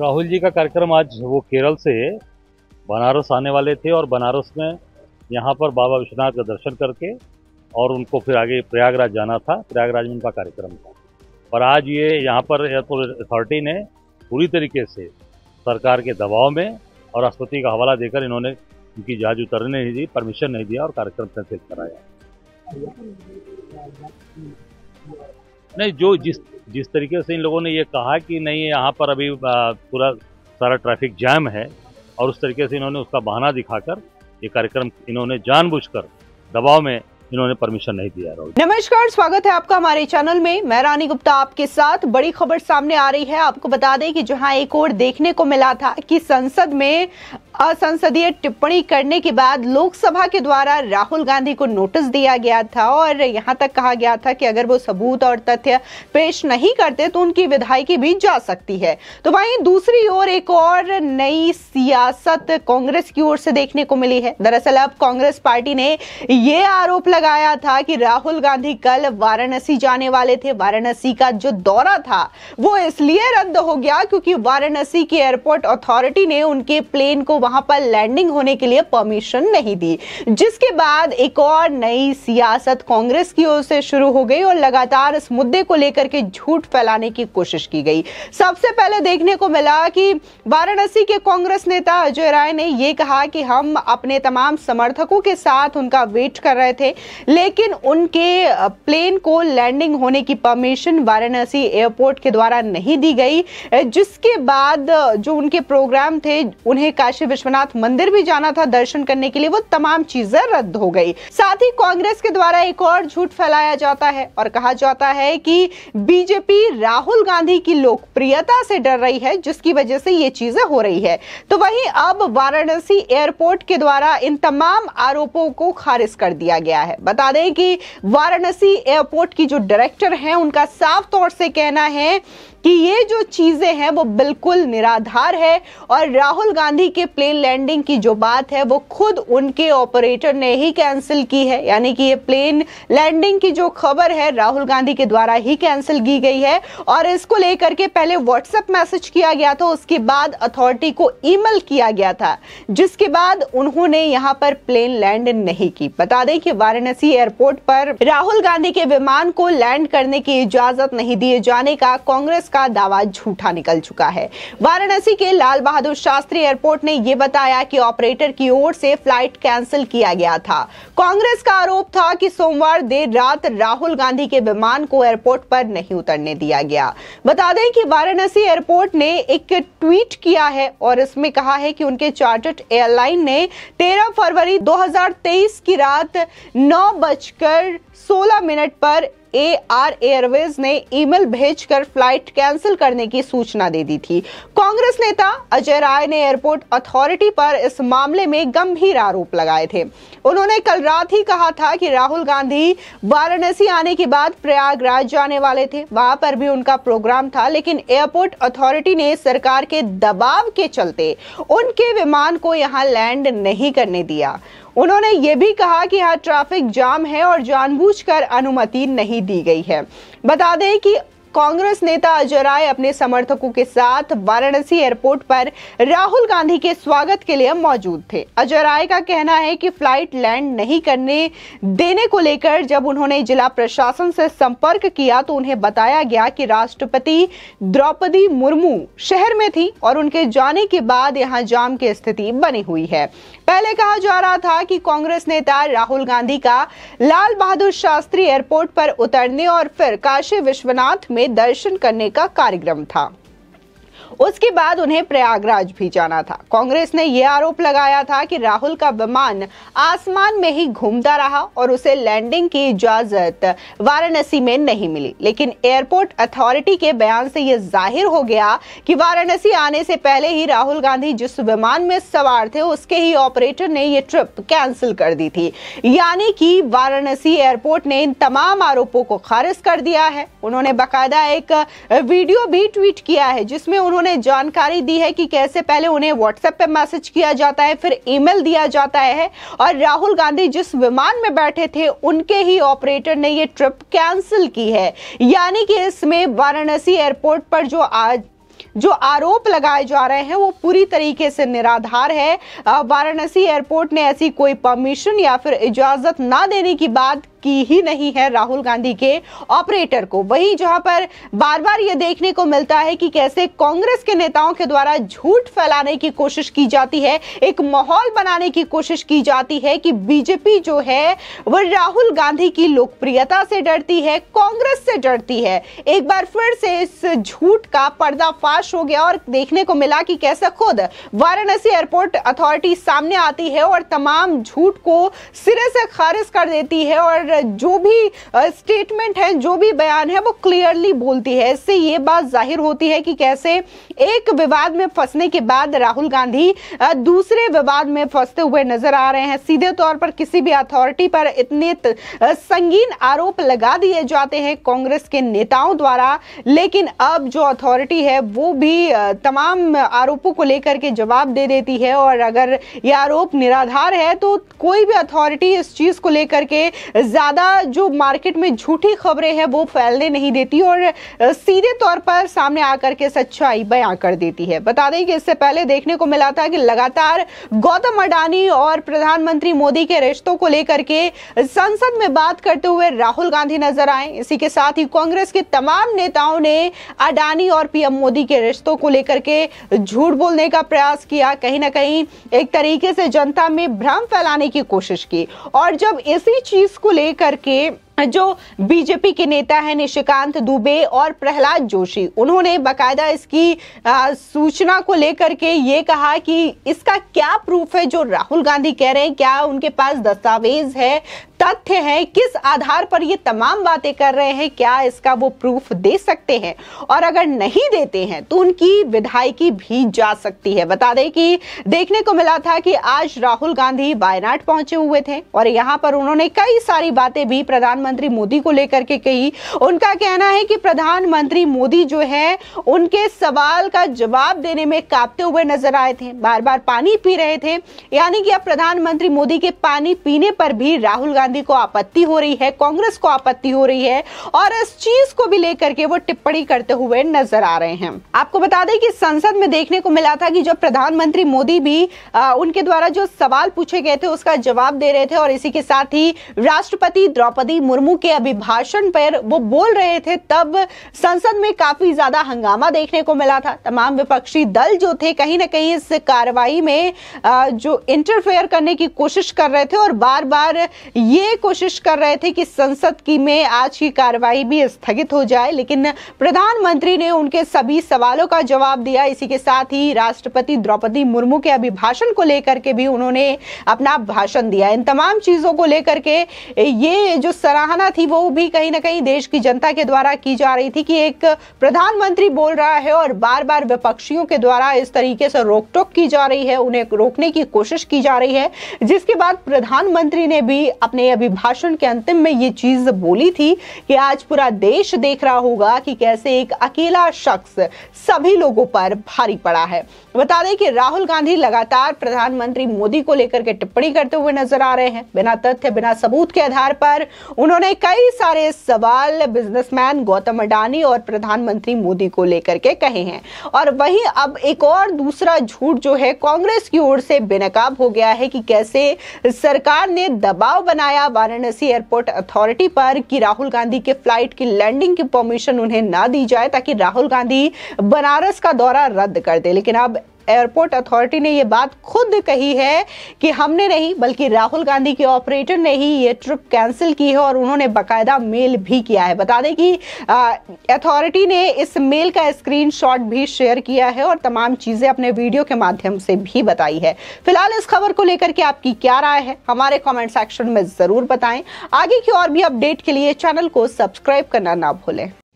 राहुल जी का कार्यक्रम आज वो केरल से बनारस आने वाले थे और बनारस में यहाँ पर बाबा विश्वनाथ का दर्शन करके और उनको फिर आगे प्रयागराज जाना था प्रयागराज में उनका कार्यक्रम था पर आज ये यहाँ पर एयरपोर्ट अथॉरिटी ने पूरी तरीके से सरकार के दबाव में और राष्ट्रपति का हवाला देकर इन्होंने उनकी जहाज उतरने नहीं दी परमिशन नहीं दिया और कार्यक्रम कैंसिल कराया नहीं जो जिस जिस तरीके से इन लोगों ने ये कहा कि नहीं यहाँ पर अभी पूरा सारा ट्रैफिक जाम है और उस तरीके से इन्होंने उसका बहाना दिखाकर ये कार्यक्रम इन्होंने जानबूझकर दबाव में इन्होंने परमिशन नहीं दिया नमस्कार स्वागत है आपका हमारे चैनल में मैं रानी गुप्ता आपके साथ बड़ी खबर सामने आ रही है आपको बता दें कि जहां एक और देखने को मिला था कि संसद में असंसदीय टिप्पणी करने के बाद लोकसभा के द्वारा राहुल गांधी को नोटिस दिया गया था और यहां तक कहा गया था कि अगर वो सबूत और तथ्य पेश नहीं करते तो उनकी विधायकी भी जा सकती है तो वहीं दूसरी ओर एक और नई सियासत कांग्रेस की ओर से देखने को मिली है दरअसल अब कांग्रेस पार्टी ने ये आरोप लगा लगाया था कि राहुल गांधी कल वाराणसी जाने वाले थे वाराणसी का जो दौरा था वो इसलिए रद्द हो गया क्योंकि वाराणसी की एयरपोर्ट अथॉरिटी ने उनके प्लेन को वहां पर लैंडिंग होने के लिए परमिशन नहीं दी जिसके बाद एक और नई सियासत कांग्रेस की ओर से शुरू हो गई और लगातार इस मुद्दे को लेकर के झूठ फैलाने की कोशिश की गई सबसे पहले देखने को मिला कि वाराणसी के कांग्रेस नेता अजय राय ने यह कहा कि हम अपने तमाम समर्थकों के साथ उनका वेट कर रहे थे लेकिन उनके प्लेन को लैंडिंग होने की परमिशन वाराणसी एयरपोर्ट के द्वारा नहीं दी गई जिसके बाद जो उनके प्रोग्राम थे उन्हें काशी विश्वनाथ मंदिर भी जाना था दर्शन करने के लिए वो तमाम चीजें रद्द हो गई साथ ही कांग्रेस के द्वारा एक और झूठ फैलाया जाता है और कहा जाता है कि बीजेपी राहुल गांधी की लोकप्रियता से डर रही है जिसकी वजह से ये चीजें हो रही है तो वहीं अब वाराणसी एयरपोर्ट के द्वारा इन तमाम आरोपों को खारिज कर दिया गया है बता दें कि वाराणसी एयरपोर्ट की जो डायरेक्टर हैं उनका साफ तौर से कहना है कि ये जो चीज़ें हैं वो बिल्कुल निराधार है और राहुल गांधी के प्लेन लैंडिंग की जो बात है वो खुद उनके ऑपरेटर ने ही कैंसिल की है यानी कि ये प्लेन लैंडिंग की जो खबर है राहुल गांधी के द्वारा ही कैंसिल की गई है और इसको लेकर के पहले व्हाट्सएप मैसेज किया गया था उसके बाद अथॉरिटी को ईमेल किया गया था जिसके बाद उन्होंने यहाँ पर प्लेन लैंड नहीं की बता दें कि वाराणसी वाराणसी एयरपोर्ट पर राहुल गांधी के विमान को लैंड करने की इजाजत नहीं दिए जाने का कांग्रेस का दावा झूठा निकल चुका है वाराणसी के लाल बहादुर शास्त्री एयरपोर्ट ने यह बताया कि ऑपरेटर की ओर से फ्लाइट कैंसिल किया गया था कांग्रेस का आरोप था कि सोमवार देर रात राहुल गांधी के विमान को एयरपोर्ट पर नहीं उतरने दिया गया बता दें कि वाराणसी एयरपोर्ट ने एक ट्वीट किया है और इसमें कहा है कि उनके चार्टर्ड एयरलाइन ने 13 फरवरी 2023 की रात नौ बजकर सोलह मिनट पर ए आर एयरवेज ने ईमेल भेजकर फ्लाइट कैंसिल करने की सूचना दे दी थी कांग्रेस नेता अजय राय ने एयरपोर्ट अथॉरिटी पर इस मामले में गंभीर आरोप लगाए थे उन्होंने कल रात ही कहा था कि राहुल गांधी वाराणसी आने के बाद प्रयागराज जाने वाले थे वहां पर भी उनका प्रोग्राम था लेकिन एयरपोर्ट अथॉरिटी ने सरकार के दबाव के चलते उनके विमान को यहाँ लैंड नहीं करने दिया उन्होंने ये भी कहा कि यहाँ ट्रैफिक जाम है और जानबूझकर अनुमति नहीं दी गई है बता दें कि कांग्रेस नेता अजय राय अपने समर्थकों के साथ वाराणसी एयरपोर्ट पर राहुल गांधी के स्वागत के लिए मौजूद थे अजय राय का कहना है कि फ्लाइट लैंड नहीं करने देने को लेकर जब उन्होंने जिला प्रशासन से संपर्क किया तो उन्हें बताया गया कि राष्ट्रपति द्रौपदी मुर्मू शहर में थी और उनके जाने के बाद यहाँ जाम की स्थिति बनी हुई है पहले कहा जा रहा था कि कांग्रेस नेता राहुल गांधी का लाल बहादुर शास्त्री एयरपोर्ट पर उतरने और फिर काशी विश्वनाथ में में दर्शन करने का कार्यक्रम था उसके बाद उन्हें प्रयागराज भी जाना था कांग्रेस ने यह आरोप लगाया था कि राहुल का विमान आसमान में ही घूमता रहा और उसे लैंडिंग की इजाजत वाराणसी में नहीं मिली लेकिन एयरपोर्ट अथॉरिटी के बयान से यह जाहिर हो गया कि वाराणसी आने से पहले ही राहुल गांधी जिस विमान में सवार थे उसके ही ऑपरेटर ने यह ट्रिप कैंसिल कर दी थी यानी कि वाराणसी एयरपोर्ट ने इन तमाम आरोपों को खारिज कर दिया है उन्होंने बाकायदा एक वीडियो भी ट्वीट किया है जिसमें उन्होंने उन्होंने जानकारी दी है कि कैसे पहले उन्हें व्हाट्सएप पे मैसेज किया जाता है फिर ईमेल दिया जाता है और राहुल गांधी जिस विमान में बैठे थे उनके ही ऑपरेटर ने ये ट्रिप कैंसिल की है यानी कि इसमें वाराणसी एयरपोर्ट पर जो आज जो आरोप लगाए जा रहे हैं वो पूरी तरीके से निराधार है वाराणसी एयरपोर्ट ने ऐसी कोई परमिशन या फिर इजाजत ना देने की बात की ही नहीं है राहुल गांधी के ऑपरेटर को वही जहां पर बार बार ये देखने को मिलता है कि कैसे कांग्रेस के नेताओं के द्वारा झूठ फैलाने की कोशिश की जाती है एक माहौल बनाने की कोशिश की जाती है कि बीजेपी जो है वह राहुल गांधी की लोकप्रियता से डरती है कांग्रेस से डरती है एक बार फिर से इस झूठ का पर्दाफाश हो गया और देखने को मिला कि कैसे खुद वाराणसी एयरपोर्ट अथॉरिटी सामने आती है और तमाम झूठ को सिरे से खारिज कर देती है और जो भी स्टेटमेंट है जो भी बयान है वो क्लियरली बोलती है इससे ये बात जाहिर होती है कि कैसे एक विवाद में फंसने के बाद राहुल गांधी दूसरे विवाद में फंसते हुए नजर आ रहे हैं सीधे तौर पर किसी भी अथॉरिटी पर इतने संगीन आरोप लगा दिए जाते हैं कांग्रेस के नेताओं द्वारा लेकिन अब जो अथॉरिटी है वो भी तमाम आरोपों को लेकर के जवाब दे देती है और अगर ये आरोप निराधार है तो कोई भी अथॉरिटी इस चीज़ को लेकर के ज़्यादा जो मार्केट में झूठी खबरें हैं वो फैलने नहीं देती और सीधे तौर पर सामने आकर के सच्चाई बयां कर देती है बता दें कि इससे पहले देखने को मिला था कि लगातार गौतम अडानी और प्रधानमंत्री मोदी के रिश्तों को लेकर के संसद में बात करते हुए राहुल गांधी नजर आए इसी के साथ ही कांग्रेस के तमाम नेताओं ने अडानी और पीएम मोदी के रिश्तों को लेकर के झूठ बोलने का प्रयास किया कहीं ना कहीं एक तरीके से जनता में भ्रम फैलाने की कोशिश की और जब इसी चीज को ले करके जो बीजेपी के नेता है निशिकांत दुबे और प्रहलाद जोशी उन्होंने बकायदा इसकी आ, सूचना को लेकर के ये कहा कि इसका क्या प्रूफ है जो राहुल गांधी कह रहे हैं क्या उनके पास दस्तावेज है तथ्य है किस आधार पर ये तमाम बातें कर रहे हैं क्या इसका वो प्रूफ दे सकते हैं और अगर नहीं देते हैं तो उनकी विधायकी भी जा सकती है बता दें कि देखने को मिला था कि आज राहुल गांधी वायनाड पहुंचे हुए थे और यहां पर उन्होंने कई सारी बातें भी प्रधानमंत्री प्रधानमंत्री मोदी को लेकर के कही उनका कहना है कि प्रधानमंत्री मोदी जो है उनके सवाल का जवाब देने में कांपते हुए नजर आए थे बार बार पानी पी रहे थे यानी कि अब प्रधानमंत्री मोदी के पानी पीने पर भी राहुल गांधी को आपत्ति हो रही है कांग्रेस को आपत्ति हो रही है और इस चीज को भी लेकर के वो टिप्पणी करते हुए नजर आ रहे हैं आपको बता दें कि संसद में देखने को मिला था कि जब प्रधानमंत्री मोदी भी आ, उनके द्वारा जो सवाल पूछे गए थे उसका जवाब दे रहे थे और इसी के साथ ही राष्ट्रपति द्रौपदी मुर्मू के अभिभाषण पर वो बोल रहे थे तब संसद में काफी ज्यादा हंगामा देखने को मिला था तमाम विपक्षी दल जो थे कहीं ना कहीं इस कार्रवाई में जो इंटरफेयर करने की कोशिश कर रहे थे और बार बार ये कोशिश कर रहे थे कि संसद की में आज की कार्रवाई भी स्थगित हो जाए लेकिन प्रधानमंत्री ने उनके सभी सवालों का जवाब दिया इसी के साथ ही राष्ट्रपति द्रौपदी मुर्मू के अभिभाषण को लेकर के भी उन्होंने अपना भाषण दिया इन तमाम चीज़ों को लेकर के ये जो सरा सराहना थी वो भी कहीं ना कहीं देश की जनता के द्वारा की जा रही थी कि एक प्रधानमंत्री बोल रहा है और बार बार विपक्षियों के द्वारा इस तरीके से रोक टोक की जा रही है उन्हें रोकने की कोशिश की जा रही है जिसके बाद प्रधानमंत्री ने भी अपने अभिभाषण के अंतिम में ये चीज बोली थी कि आज पूरा देश देख रहा होगा कि कैसे एक अकेला शख्स सभी लोगों पर भारी पड़ा है बता दें कि राहुल गांधी लगातार प्रधानमंत्री मोदी को लेकर के टिप्पणी करते हुए नजर आ रहे हैं बिना तथ्य बिना सबूत के आधार पर उन उन्होंने कई सारे सवाल बिजनेसमैन गौतम अडानी और प्रधानमंत्री मोदी को लेकर के कहे हैं और वहीं अब एक और दूसरा झूठ जो है कांग्रेस की ओर से बेनकाब हो गया है कि कैसे सरकार ने दबाव बनाया वाराणसी एयरपोर्ट अथॉरिटी पर कि राहुल गांधी के फ्लाइट की लैंडिंग की परमिशन उन्हें ना दी जाए ताकि राहुल गांधी बनारस का दौरा रद्द कर दे लेकिन अब एयरपोर्ट अथॉरिटी ने ये बात खुद कही है कि हमने नहीं बल्कि राहुल गांधी के ऑपरेटर ने ही ये ट्रिप कैंसिल की है और उन्होंने बाकायदा मेल भी किया है बता दें कि अथॉरिटी ने इस मेल का स्क्रीनशॉट भी शेयर किया है और तमाम चीज़ें अपने वीडियो के माध्यम से भी बताई है फिलहाल इस खबर को लेकर के आपकी क्या राय है हमारे कॉमेंट सेक्शन में ज़रूर बताएं आगे की और भी अपडेट के लिए चैनल को सब्सक्राइब करना ना भूलें